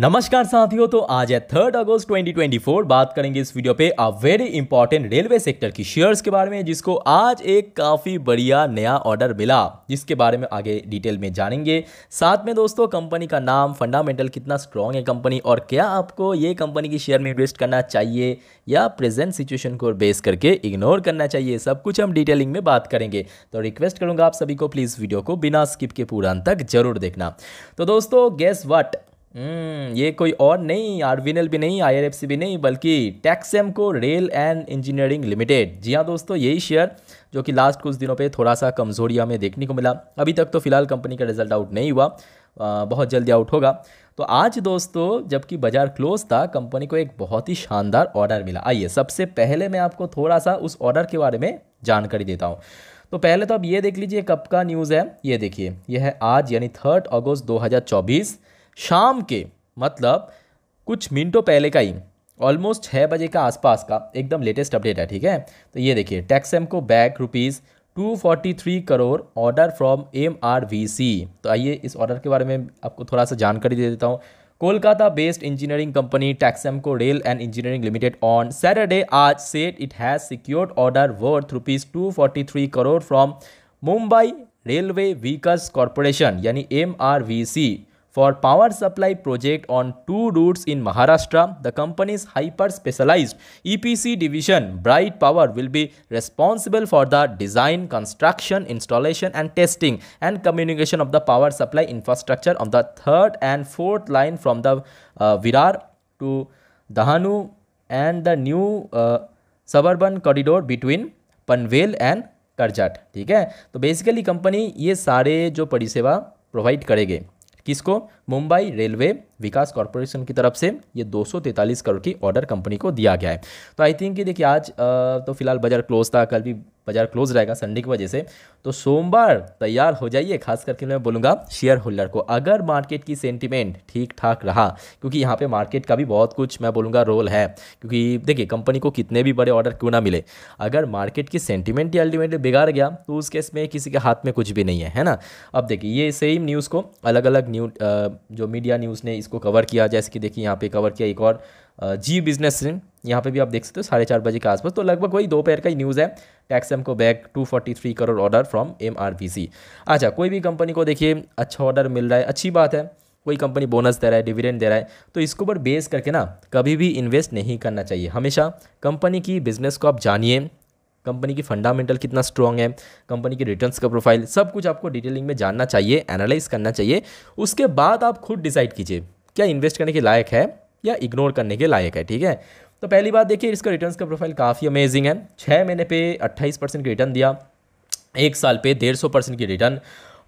नमस्कार साथियों तो आज है थर्ड अगस्त 2024 बात करेंगे इस वीडियो पे a very important railway sector की शेयर्स के बारे में जिसको आज एक काफ़ी बढ़िया नया ऑर्डर मिला जिसके बारे में आगे डिटेल में जानेंगे साथ में दोस्तों कंपनी का नाम फंडामेंटल कितना स्ट्रांग है कंपनी और क्या आपको ये कंपनी की शेयर में इन्वेस्ट करना चाहिए या प्रेजेंट सिचुएशन को बेस करके इग्नोर करना चाहिए सब कुछ हम डिटेलिंग में बात करेंगे तो रिक्वेस्ट करूंगा आप सभी को प्लीज़ वीडियो को बिना स्किप के पूरा अंत तक जरूर देखना तो दोस्तों गेस वट हम्म, ये कोई और नहीं आरवीएनएल भी नहीं आई भी नहीं बल्कि Texmaco rail and engineering limited जी हाँ दोस्तों यही शेयर जो कि लास्ट कुछ दिनों पे थोड़ा सा कमज़ोरिया में देखने को मिला अभी तक तो फिलहाल कंपनी का रिजल्ट आउट नहीं हुआ आ, बहुत जल्दी आउट होगा तो आज दोस्तों जबकि बाज़ार क्लोज था कंपनी को एक बहुत ही शानदार ऑर्डर मिला आइए सबसे पहले मैं आपको थोड़ा सा उस ऑर्डर के बारे में जानकारी देता हूँ तो पहले तो आप ये देख लीजिए कब का न्यूज़ है ये देखिए यह है आज यानी थर्ड अगस्त दो शाम के मतलब कुछ मिनटों पहले का ही ऑलमोस्ट छः बजे का आसपास का एकदम लेटेस्ट अपडेट है ठीक है तो ये देखिए Texmaco bags rupees two forty three crore order from M R V C तो आइए इस ऑर्डर के बारे में आपको थोड़ा सा जानकारी दे देता हूँ Kolkata based engineering company Texmaco rail and engineering limited on Saturday आज said it has secured order worth rupees two forty three crore from Mumbai railway vehicles corporation यानी M R V C for power supply project on two routes in Maharashtra. The company's hyper-specialized EPC division, Bright Power, will be responsible for the design, construction, installation and testing and communication of the power supply infrastructure on the third and fourth line from the uh, Virar to Dahanu and the new uh, suburban corridor between Panvel and Karjat ठीक है तो basically company ये सारे जो परिसेवा provide करेगी किसको Mumbai railway विकास corporation की तरफ से ये 243 करोड़ की ऑर्डर कंपनी को दिया गया है तो आई थिंक कि देखिए आज तो फिलहाल बाजार क्लोज था कल भी बाजार क्लोज रहेगा संडे की वजह से तो सोमवार तैयार हो जाइए खास करके मैं बोलूँगा शेयर होल्डर को अगर मार्केट की सेंटिमेंट ठीक ठाक रहा क्योंकि यहाँ पे मार्केट का भी बहुत कुछ मैं बोलूँगा रोल है क्योंकि देखिए कंपनी को कितने भी बड़े ऑर्डर क्यों ना मिले अगर मार्केट की सेंटिमेंट ही अल्टीमेटली बिगाड़ गया तो उस केस में किसी के हाथ में कुछ भी नहीं है है ना अब देखिए ये सेम न्यूज़ को अलग अलग न्यू जो मीडिया न्यूज़ ने इसको कवर किया जैसे कि देखिए यहाँ पे कवर किया एक और जी बिजनेस यहाँ पे भी आप देख सकते हो साढ़े चार बजे के आसपास तो लगभग वही दोपहर का ही न्यूज़ है Texmaco bags 243 crore order from M अच्छा कोई भी कंपनी को देखिए अच्छा ऑर्डर मिल रहा है अच्छी बात है कोई कंपनी बोनस दे रहा है डिविडेंड दे रहा है तो इसके ऊपर बेस करके ना कभी भी इन्वेस्ट नहीं करना चाहिए हमेशा कंपनी की बिज़नेस को आप जानिए कंपनी की फंडामेंटल कितना स्ट्रॉन्ग है कंपनी के रिटर्न्स का प्रोफाइल सब कुछ आपको डिटेलिंग में जानना चाहिए एनालाइज करना चाहिए उसके बाद आप खुद डिसाइड कीजिए क्या इन्वेस्ट करने के लायक है या इग्नोर करने के लायक है ठीक है तो पहली बात देखिए इसका रिटर्न्स का प्रोफाइल काफ़ी अमेजिंग है छः महीने पे अट्ठाईस परसेंट रिटर्न दिया एक साल पे डेढ़ सौ परसेंट की रिटर्न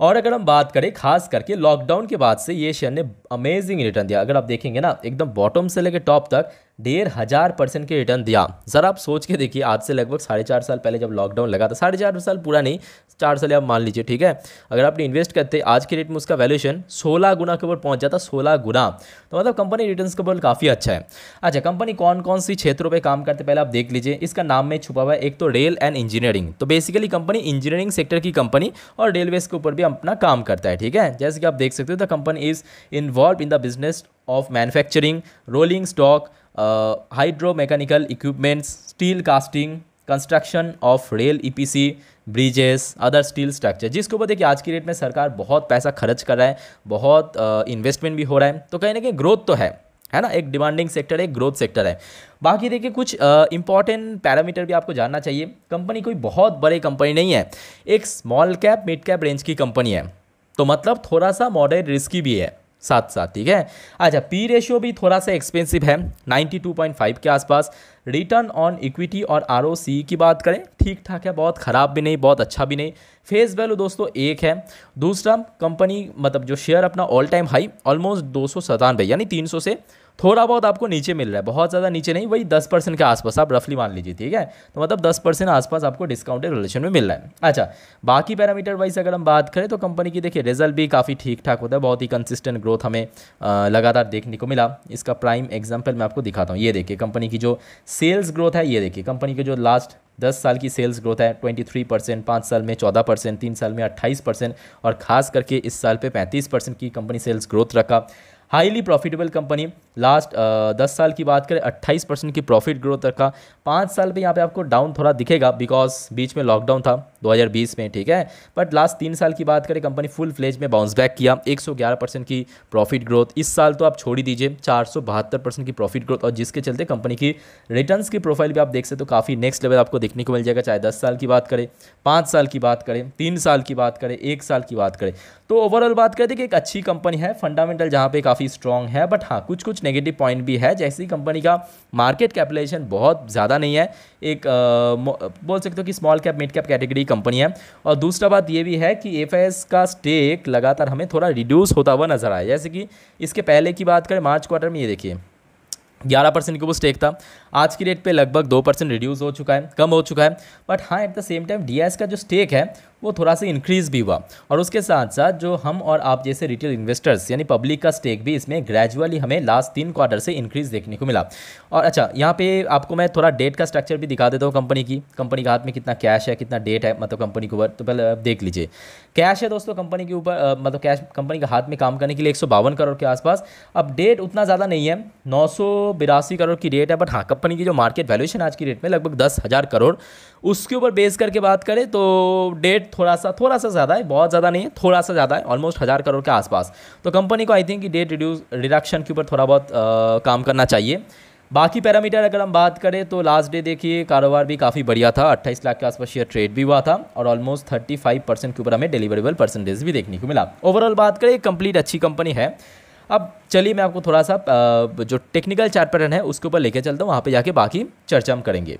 और अगर हम बात करें खास करके लॉकडाउन के बाद से ये शेयर ने अमेजिंग रिटर्न दिया अगर आप देखेंगे ना एकदम बॉटम से लेकर टॉप तक डेढ़ हज़ार परसेंट के रिटर्न दिया ज़रा आप सोच के देखिए आज से लगभग साढ़े चार साल पहले जब लॉकडाउन लगा था साढ़े चार साल पूरा नहीं चार साल आप मान लीजिए ठीक है अगर आपने इन्वेस्ट करते आज के रेट में उसका वैल्यूशन सोलह गुना के ऊपर पहुँच जाता सोलह गुना तो मतलब कंपनी रिटर्न के ऊपर काफ़ी अच्छा है अच्छा कंपनी कौन कौन सी क्षेत्रों पर काम करते पहले आप देख लीजिए इसका नाम में छुपा हुआ है एक तो रेल एंड इंजीनियरिंग तो बेसिकली कंपनी इंजीनियरिंग सेक्टर की कंपनी और रेलवेज के ऊपर भी अपना काम करता है ठीक है जैसे कि आप देख सकते हो the company is involve in the business of manufacturing rolling stock hydro mechanical equipments steel casting construction of rail EPC bridges other steel structure जिसके ऊपर देखिए आज की डेट में सरकार बहुत पैसा खर्च कर रहा है बहुत इन्वेस्टमेंट भी हो रहा है तो कहीं ना कहीं ग्रोथ तो है है ना एक डिमांडिंग सेक्टर है एक ग्रोथ सेक्टर है बाकी देखिए कुछ इंपॉर्टेंट पैरामीटर भी आपको जानना चाहिए कंपनी कोई बहुत बड़े कंपनी नहीं है एक small cap mid cap range की कंपनी है तो मतलब थोड़ा सा मॉडर्न रिस्की भी है साथ साथ ठीक है अच्छा पी रेशियो भी थोड़ा सा एक्सपेंसिव है 92.5 के आसपास रिटर्न ऑन इक्विटी और आर की बात करें ठीक ठाक है बहुत ख़राब भी नहीं बहुत अच्छा भी नहीं फेस वैल्यू दोस्तों एक है दूसरा कंपनी मतलब जो शेयर अपना ऑल टाइम हाई ऑलमोस्ट दो यानी तीन से थोड़ा बहुत आपको नीचे मिल रहा है बहुत ज़्यादा नीचे नहीं वही दस परसेंट के आसपास आप रफली मान लीजिए ठीक है तो मतलब दस परसेंट आसपास आपको डिस्काउंटेड रिलेशन में मिल रहा है अच्छा बाकी पैरामीटर वाइज अगर हम बात करें तो कंपनी की देखिए रिजल्ट भी काफ़ी ठीक ठाक होता है बहुत ही कंसिस्टेंट ग्रोथ हमें लगातार देखने को मिला इसका प्राइम एग्जाम्पल मैं आपको दिखाता हूँ ये देखिए कंपनी की जो सेल्स ग्रोथ है ये देखिए कंपनी की जो लास्ट दस साल की सेल्स ग्रोथ है ट्वेंटी थ्री परसेंट पाँच साल में चौदह परसेंट तीन साल में अट्ठाईस परसेंट और खास करके इस साल पे पैंतीस परसेंट की कंपनी सेल्स ग्रोथ रखा हाईली प्रॉफिटेबल कंपनी लास्ट दस साल की बात करें अट्ठाईस परसेंट की प्रॉफिट ग्रोथ रखा पाँच साल पे यहाँ पे आपको डाउन थोड़ा दिखेगा बिकॉज बीच में लॉकडाउन था 2020 में ठीक है बट लास्ट तीन साल की बात करें कंपनी फुल फ्लेज में बाउंस बैक किया 111 परसेंट की प्रॉफिट ग्रोथ इस साल तो आप छोड़ ही दीजिए चार परसेंट की प्रॉफिट ग्रोथ और जिसके चलते कंपनी की रिटर्न की प्रोफाइल भी आप देख सकते हो तो काफ़ी नेक्स्ट लेवल आपको देखने को मिल जाएगा चाहे दस साल की बात करें पाँच साल की बात करें तीन साल की बात करें एक साल की बात करें तो ओवरऑल बात हैं तो कि एक अच्छी कंपनी है फंडामेंटल जहाँ पे काफ़ी स्ट्रॉन्ग है बट हाँ कुछ कुछ नेगेटिव पॉइंट भी है जैसी कंपनी का मार्केट कैपिटलाइजेशन बहुत ज़्यादा नहीं है एक आ, बोल सकते हो कि small cap mid cap category company है और दूसरा बात ये भी है कि एफ का स्टेक लगातार हमें थोड़ा रिड्यूस होता हुआ नज़र आया जैसे कि इसके पहले की बात करें मार्च क्वार्टर में ये देखिए ग्यारह परसेंट के वो स्टेक था आज की रेट पे लगभग दो परसेंट रिड्यूस हो चुका है कम हो चुका है बट हाँ at the same time D का जो स्टेक है वो थोड़ा सा इंक्रीज़ भी हुआ और उसके साथ साथ जो हम और आप जैसे रिटेल इन्वेस्टर्स यानी पब्लिक का स्टेक भी इसमें ग्रेजुअली हमें लास्ट तीन क्वार्टर से इंक्रीज़ देखने को मिला और अच्छा यहाँ पे आपको मैं थोड़ा डेट का स्ट्रक्चर भी दिखा देता हूँ कंपनी की कंपनी के हाथ में कितना कैश है कितना डेट है मतलब कंपनी के ऊपर तो पहले आप देख लीजिए कैश है दोस्तों कंपनी के ऊपर मतलब कैश कंपनी के हाथ में काम करने के लिए एक करोड़ के आसपास अब डेट उतना ज़्यादा नहीं है नौ करोड़ की डेट है बट हाँ कंपनी की जो मार्केट वैल्यूएशन आज की डेट में लगभग दस करोड़ उसके ऊपर बेस करके बात करें तो डेट थोड़ा सा थोड़ा सा ज़्यादा है बहुत ज़्यादा नहीं है थोड़ा सा ज़्यादा है ऑलमोस्ट हज़ार करोड़ के आसपास तो कंपनी को I think debt reduce reduction के ऊपर थोड़ा बहुत काम करना चाहिए बाकी पैरामीटर अगर हम बात करें तो लास्ट डे देखिए कारोबार भी काफ़ी बढ़िया था 28 लाख के आसपास शेयर ट्रेड भी हुआ था और ऑलमोस्ट 35 परसेंट के ऊपर हमें डिलीवरेबल परसेंटेज भी देखने को मिला ओवरऑल बात करें कंप्लीट अच्छी कंपनी है अब चलिए मैं आपको थोड़ा सा जो टेक्निकल चार्ट पैटर्न है उसके ऊपर लेके चलता हूँ वहाँ पर जाके बाकी चर्चा हम करेंगे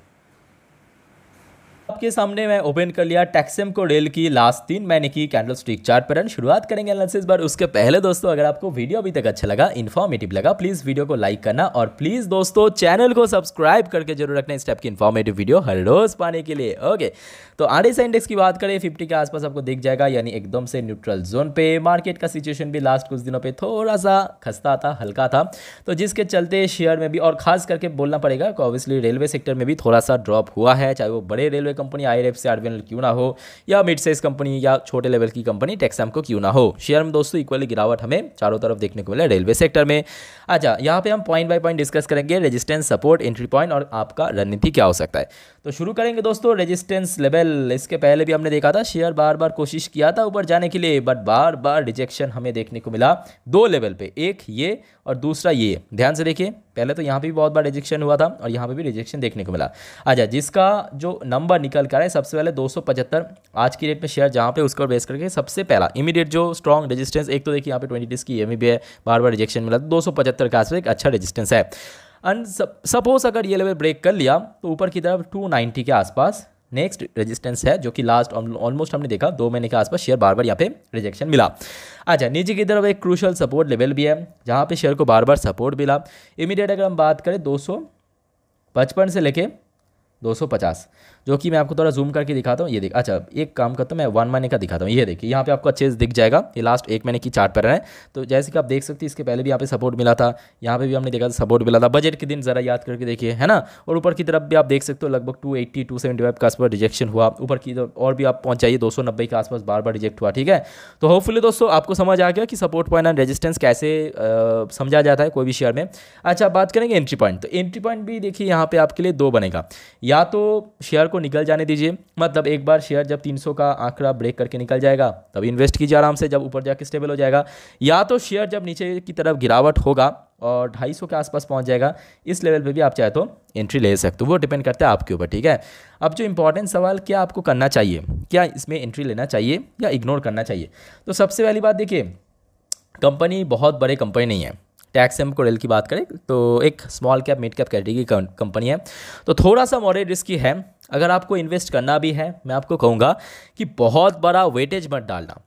आपके सामने मैं ओपन कर लिया टैक्सेम को डेल की लास्ट तीन महीने की कैंडल स्टिक चार्ट पर शुरुआत करेंगे एनालिसिस बार उसके पहले दोस्तों अगर आपको वीडियो अभी तक अच्छा लगा इन्फॉर्मेटिव लगा प्लीज वीडियो को लाइक करना और प्लीज दोस्तों चैनल को सब्सक्राइब करके जरूर रखना इस टाइप की इन्फॉर्मेटिव वीडियो हर रोज पाने के लिए ओके तो आरएस इंडेक्स की बात करें फिफ्टी के आसपास आपको दिख जाएगा यानी एकदम से न्यूट्रल जोन पे मार्केट का सिचुएशन भी लास्ट कुछ दिनों पर थोड़ा सा खस्ता था हल्का था तो जिसके चलते शेयर में भी और खास करके बोलना पड़ेगा ऑब्वियसली रेलवे सेक्टर में भी थोड़ा सा ड्रॉप हुआ है चाहे वो बड़े रेलवे कंपनी आई से आरबीएल क्यों ना हो या मिड साइज कंपनी या छोटे लेवल की कंपनी टेक्साम को क्यों ना हो शेयर में दोस्तों इक्वली गिरावट हमें चारों तरफ देखने को मिला रेलवे सेक्टर में अच्छा यहाँ पे हम पॉइंट बाय पॉइंट डिस्कस करेंगे रेजिस्टेंस सपोर्ट एंट्री पॉइंट और आपका रणनीति क्या हो सकता है तो शुरू करेंगे दोस्तों रेजिस्टेंस लेवल इसके पहले भी हमने देखा था शेयर बार बार कोशिश किया था ऊपर जाने के लिए बट बार बार रिजेक्शन हमें देखने को मिला दो लेवल पे एक ये और दूसरा ये ध्यान से देखिए पहले तो यहाँ पे भी बहुत बार रिजेक्शन हुआ था और यहाँ पे भी रिजेक्शन देखने को मिला अच्छा जिसका जो नंबर निकल कर है सबसे पहले 275 आज की डेट में शेयर जहाँ पे उसको बेस करके सबसे पहला इमीडिएट जो स्ट्रॉन्ग रेजिस्टेंस एक तो देखिए यहाँ पे ट्वेंटी डेज की एम भी e है बार बार रिजेक्शन मिला तो दो सौ पचहत्तर का एक अच्छा रजिस्टेंस है एंड सपोज अगर ये लेवल ब्रेक कर लिया तो ऊपर की तरफ 290 के आसपास नेक्स्ट रेजिस्टेंस है जो कि लास्ट ऑलमोस्ट हमने देखा दो महीने के आसपास शेयर बार बार यहाँ पे रिजेक्शन मिला अच्छा नीचे की तरफ एक क्रूशल सपोर्ट लेवल भी है जहाँ पे शेयर को बार बार सपोर्ट मिला इमीडिएट अगर हम बात करें दो से लेके 250 जो कि मैं आपको थोड़ा जूम करके दिखाता हूँ ये देख अच्छा एक काम करता हूँ मैं वन महीने का दिखाता हूँ ये देखिए यहाँ पे आपको अच्छे से दिख जाएगा ये लास्ट एक महीने की चार्ट पर है तो जैसे कि आप देख सकते हैं इसके पहले भी यहाँ पे सपोर्ट मिला था यहाँ पे भी हमने देखा था सपोर्ट मिला था बजट के दिन ज़रा याद करके देखिए है ना और ऊपर की तरफ भी आप देख सकते हो लगभग two eighty two seventy five आसपास रिजेक्शन हुआ ऊपर की तरफ और भी आप पहुँच जाइए दो सौ नब्बे के आसपास बार बार रिजेक्ट हुआ ठीक है तो होपफुली दोस्तों आपको समझ आ गया कि सपोर्ट पॉइंट एंड रेजिस्टेंस कैसे समझा जाता है कोई भी शेयर में अच्छा बात करेंगे एंट्री पॉइंट तो एंट्री पॉइंट भी देखिए यहाँ पे आपके लिए दो बनेगा या तो शेयर को निकल जाने दीजिए मतलब एक बार शेयर जब 300 का आंकड़ा ब्रेक करके निकल जाएगा तब इन्वेस्ट कीजिए आराम से जब ऊपर जाके स्टेबल हो जाएगा या तो शेयर जब नीचे की तरफ गिरावट होगा और 250 के आसपास पहुंच जाएगा इस लेवल पे भी आप चाहे तो एंट्री ले सकते हो वो डिपेंड करता है आपके ऊपर ठीक है अब जो इंपॉर्टेंट सवाल क्या आपको करना चाहिए क्या इसमें एंट्री लेना चाहिए या इग्नोर करना चाहिए तो सबसे पहली बात देखिए कंपनी बहुत बड़े कंपनी नहीं है टैक्स एम कोडेल की बात करें तो एक small cap mid cap category company है तो थोड़ा सा मॉडरेट रिस्क है अगर आपको इन्वेस्ट करना भी है मैं आपको कहूँगा कि बहुत बड़ा वेटेज मत डालना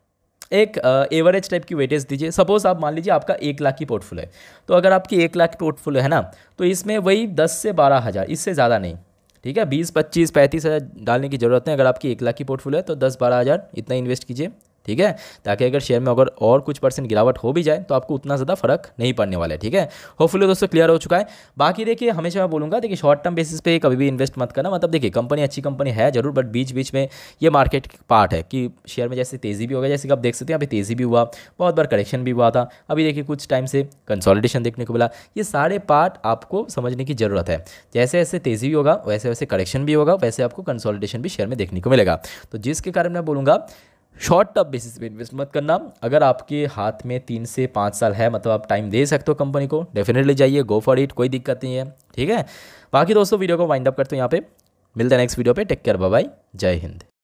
एक एवरेज टाइप की वेटेज दीजिए सपोज आप मान लीजिए आपका एक लाख की पोर्टफोलियो है तो अगर आपकी एक लाख की पोर्टफोलियो है ना तो इसमें वही दस से बारह हज़ार इससे ज़्यादा नहीं ठीक है बीस पच्चीस पैंतीस हज़ार डालने की ज़रूरत है अगर आपकी एक लाख की पोर्टफोलियो है तो दस बारह हज़ार इतना इन्वेस्ट कीजिए ठीक है ताकि अगर शेयर में अगर और कुछ परसेंट गिरावट हो भी जाए तो आपको उतना ज़्यादा फर्क नहीं पड़ने वाला है ठीक है होपफुली दोस्तों क्लियर हो चुका है बाकी देखिए हमेशा मैं बोलूँगा देखिए शॉर्ट टर्म बेसिस पे कभी भी इन्वेस्ट मत करना मतलब देखिए कंपनी अच्छी कंपनी है जरूर बट बीच बीच में ये मार्केट पार्ट है कि शेयर में जैसे तेज़ी भी हो गया जैसे कि आप देख सकते हैं अभी तेज़ी भी हुआ बहुत बार करेक्शन भी हुआ था अभी देखिए कुछ टाइम से कंसॉलिडेशन देखने को मिला ये सारे पार्ट आपको समझने की ज़रूरत है जैसे जैसे तेज़ी भी होगा वैसे वैसे करेक्शन भी होगा वैसे आपको कंसॉलिडेशन भी शेयर में देखने को मिलेगा तो जिसके कारण मैं बोलूँगा शॉर्ट टर्म बेसिस पे इन्वेस्ट मत करना अगर आपके हाथ में तीन से पाँच साल है मतलब आप टाइम दे सकते हो कंपनी को डेफिनेटली जाइए गो फॉर इट कोई दिक्कत नहीं है ठीक है बाकी दोस्तों वीडियो को वाइंड अप करते हो यहाँ पे मिलते हैं नेक्स्ट वीडियो पे टेक केयर बाय जय हिंद